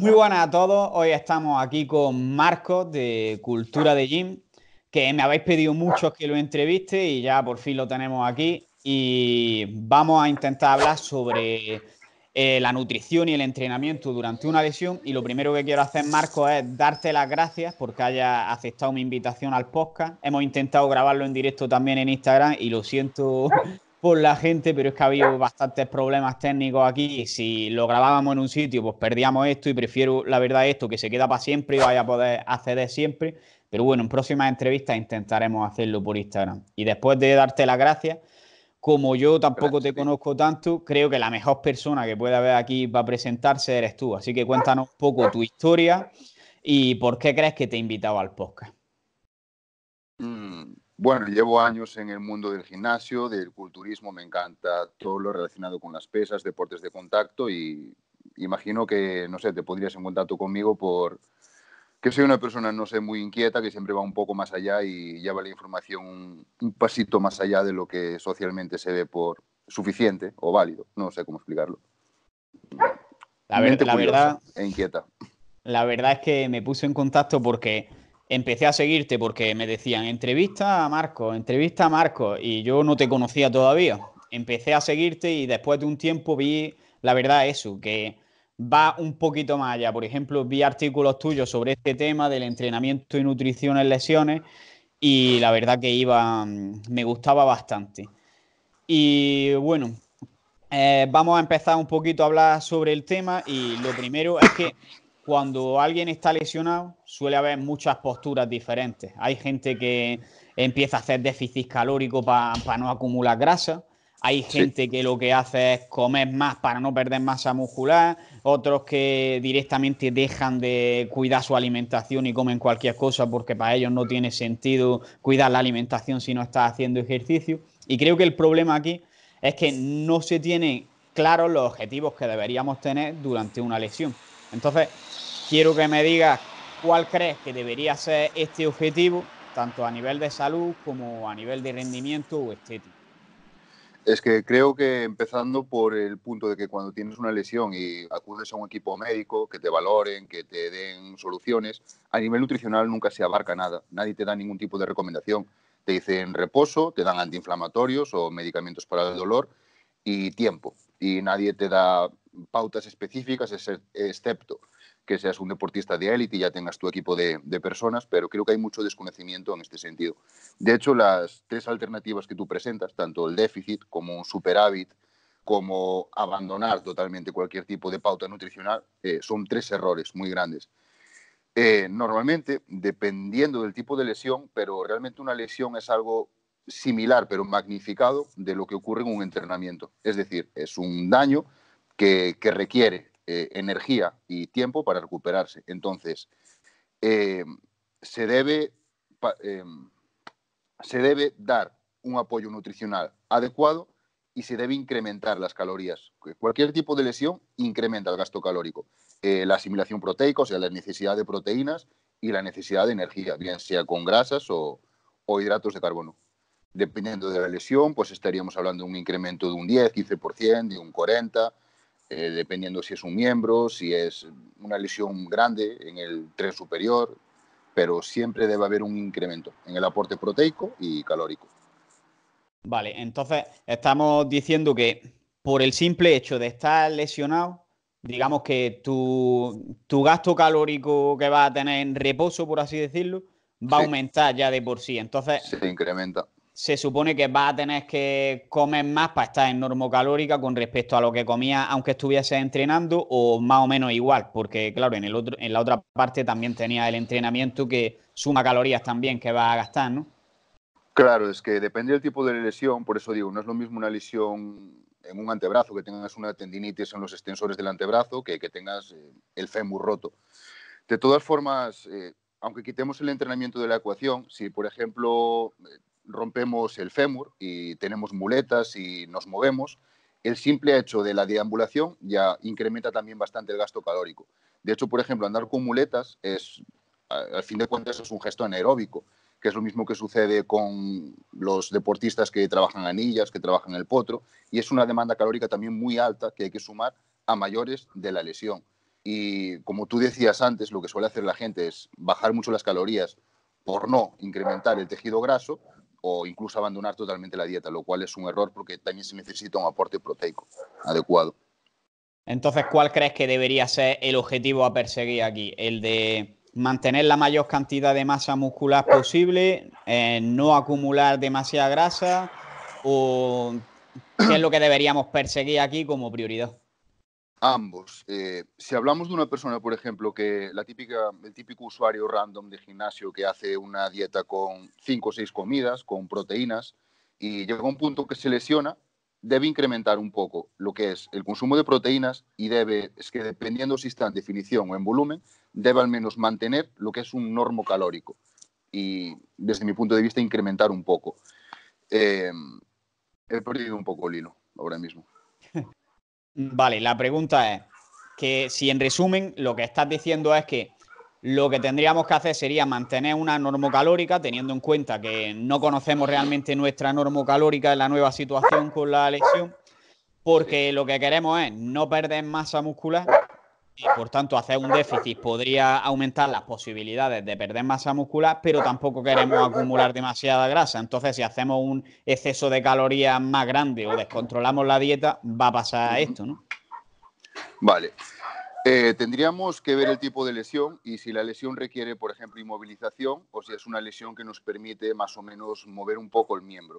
Muy buenas a todos. Hoy estamos aquí con Marcos de Cultura de Gym, que me habéis pedido mucho que lo entreviste y ya por fin lo tenemos aquí. Y vamos a intentar hablar sobre eh, la nutrición y el entrenamiento durante una lesión. Y lo primero que quiero hacer, Marcos, es darte las gracias porque hayas aceptado mi invitación al podcast. Hemos intentado grabarlo en directo también en Instagram y lo siento por la gente, pero es que ha habido bastantes problemas técnicos aquí. Si lo grabábamos en un sitio, pues perdíamos esto y prefiero, la verdad, esto que se queda para siempre y vaya a poder acceder siempre. Pero bueno, en próximas entrevistas intentaremos hacerlo por Instagram. Y después de darte las gracias, como yo tampoco te conozco tanto, creo que la mejor persona que puede haber aquí para presentarse eres tú. Así que cuéntanos un poco tu historia y por qué crees que te he invitado al podcast. Mm, bueno, llevo años en el mundo del gimnasio, del culturismo, me encanta todo lo relacionado con las pesas, deportes de contacto y imagino que, no sé, te podrías en contacto conmigo por que soy una persona, no sé, muy inquieta, que siempre va un poco más allá y lleva la información un, pasito más allá de lo que socialmente se ve por suficiente o válido, no sé cómo explicarlo. La, verdad... E la verdad es que me puse en contacto porque empecé a seguirte porque me decían, entrevista a Marco, entrevista a Marco, y yo no te conocía todavía. Empecé a seguirte y después de un tiempo vi, la verdad, eso, que va un poquito más allá. Por ejemplo, vi artículos tuyos sobre este tema del entrenamiento y nutrición en lesiones y la verdad que iba, mm, me gustaba bastante. Y bueno, eh, vamos a empezar un poquito a hablar sobre el tema y lo primero es que cuando alguien está lesionado suele haber muchas posturas diferentes. Hay gente que empieza a hacer déficit calórico para no acumular grasa. Hay gente que lo que hace es comer más para no perder masa muscular, otros que directamente dejan de cuidar su alimentación y comen cualquier cosa porque para ellos no tiene sentido cuidar la alimentación si no está haciendo ejercicio. Y creo que el problema aquí es que no se tienen claros los objetivos que deberíamos tener durante una lesión. Entonces, Quiero que me digas cuál crees que debería ser este objetivo, tanto a nivel de salud como a nivel de rendimiento o estético. Es que creo que empezando por el punto de que cuando tienes una lesión y acudes a un equipo médico, que te valoren, que te den soluciones, a nivel nutricional nunca se abarca nada, nadie te da ningún tipo de recomendación. Te dicen reposo, te dan antiinflamatorios o medicamentos para el dolor y tiempo. Y nadie te da pautas específicas, excepto que seas un deportista de élite y ya tengas tu equipo de, personas, pero creo que hay mucho desconocimiento en este sentido. De hecho, las tres alternativas que tú presentas, tanto el déficit como un superávit, como abandonar totalmente cualquier tipo de pauta nutricional, eh, son tres errores muy grandes. Eh, normalmente, dependiendo del tipo de lesión, pero realmente una lesión es algo similar, pero magnificado, de lo que ocurre en un entrenamiento. Es decir, es un daño que requiere eh, energía y tiempo para recuperarse. Entonces, eh, se, debe, eh, se debe dar un apoyo nutricional adecuado y se debe incrementar las calorías. Cualquier tipo de lesión incrementa el gasto calórico, la asimilación proteica, o sea, la necesidad de proteínas y la necesidad de energía, bien sea con grasas o, o hidratos de carbono dependiendo de la lesión, pues estaríamos hablando de un incremento de un 10, 15%, de un 40%, eh, dependiendo si es un miembro, si es una lesión grande en el tren superior, pero siempre debe haber un incremento en el aporte proteico y calórico. Vale, entonces estamos diciendo que por el simple hecho de estar lesionado, digamos que tu, gasto calórico que va a tener en reposo, por así decirlo, va a aumentar ya de por sí. Entonces, se incrementa se supone que vas a tener que comer más para estar en normocalórica con respecto a lo que comía aunque estuviese entrenando o más o menos igual, porque claro, en, el otro, en la otra parte también tenía el entrenamiento que suma calorías también que va a gastar, ¿no? Claro, es que depende del tipo de lesión, por eso digo, no es lo mismo una lesión en un antebrazo, que tengas una tendinitis en los extensores del antebrazo, que que tengas eh, el fémur roto. De todas formas, eh, aunque quitemos el entrenamiento de la ecuación, si por ejemplo rompemos el fémur y tenemos muletas y nos movemos, el simple hecho de la deambulación ya incrementa también bastante el gasto calórico. De hecho, por ejemplo, andar con muletas es, al fin de cuentas, es un gesto anaeróbico, que es lo mismo que sucede con los deportistas que trabajan anillas, que trabajan el potro, y es una demanda calórica también muy alta que hay que sumar a mayores de la lesión. Y como tú decías antes, lo que suele hacer la gente es bajar mucho las calorías por no incrementar el tejido graso, o incluso abandonar totalmente la dieta, lo cual es un error porque también se necesita un aporte proteico adecuado. Entonces, ¿cuál crees que debería ser el objetivo a perseguir aquí? ¿El de mantener la mayor cantidad de masa muscular posible, eh, no acumular demasiada grasa o qué es lo que deberíamos perseguir aquí como prioridad? Ambos. Eh, si hablamos de una persona, por ejemplo, que la típica, el típico usuario random de gimnasio que hace una dieta con cinco o seis comidas, con proteínas, y llega a un punto que se lesiona, debe incrementar un poco lo que es el consumo de proteínas y debe, es que dependiendo si está en definición o en volumen, debe al menos mantener lo que es un normo calórico y desde mi punto de vista incrementar un poco. Eh, he perdido un poco el hilo ahora mismo. Vale, la pregunta es que si en resumen lo que estás diciendo es que lo que tendríamos que hacer sería mantener una normocalórica, teniendo en cuenta que no conocemos realmente nuestra normocalórica en la nueva situación con la lesión, porque lo que queremos es no perder masa muscular y por tanto hacer un déficit podría aumentar las posibilidades de perder masa muscular, pero tampoco queremos acumular demasiada grasa. Entonces, si hacemos un exceso de calorías más grande o descontrolamos la dieta, va a pasar esto, ¿no? Vale. Eh, tendríamos que ver el tipo de lesión y si la lesión requiere, por ejemplo, inmovilización o si es una lesión que nos permite más o menos mover un poco el miembro.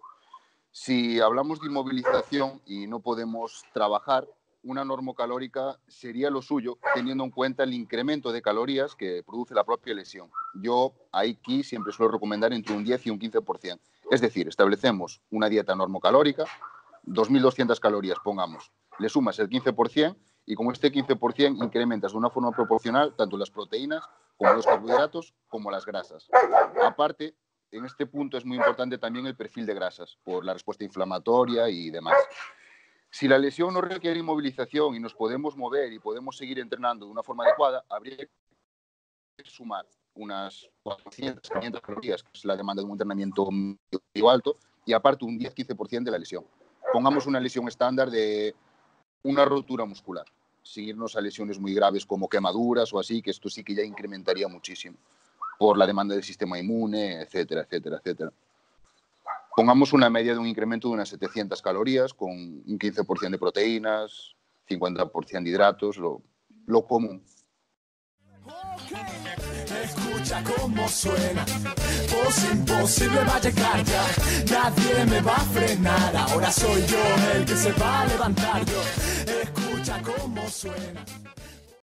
Si hablamos de inmovilización y no podemos trabajar, una normocalórica sería lo suyo, teniendo en cuenta el incremento de calorías que produce la propia lesión. Yo aquí siempre suelo recomendar entre un 10 y un 15%. Es decir, establecemos una dieta normocalórica, 2.200 calorías, pongamos, le sumas el 15% y con este 15% incrementas de una forma proporcional tanto las proteínas como los carbohidratos como las grasas. Aparte, en este punto es muy importante también el perfil de grasas por la respuesta inflamatoria y demás. Si la lesión no requiere inmovilización y nos podemos mover y podemos seguir entrenando de una forma adecuada, habría que sumar unas 400, 500 calorías, que es la demanda de un entrenamiento medio alto, y aparte un 10-15% de la lesión. Pongamos una lesión estándar de una rotura muscular, sin irnos a lesiones muy graves como quemaduras o así, que esto sí que ya incrementaría muchísimo por la demanda del sistema inmune, etcétera, etcétera, etcétera pongamos una media de un incremento de unas 700 calorías con un 15% de proteínas, 50% de hidratos, lo, lo común. Escucha cómo suena, pues imposible va a llegar ya, nadie me va a frenar, ahora soy yo el que se va a levantar yo, escucha cómo suena.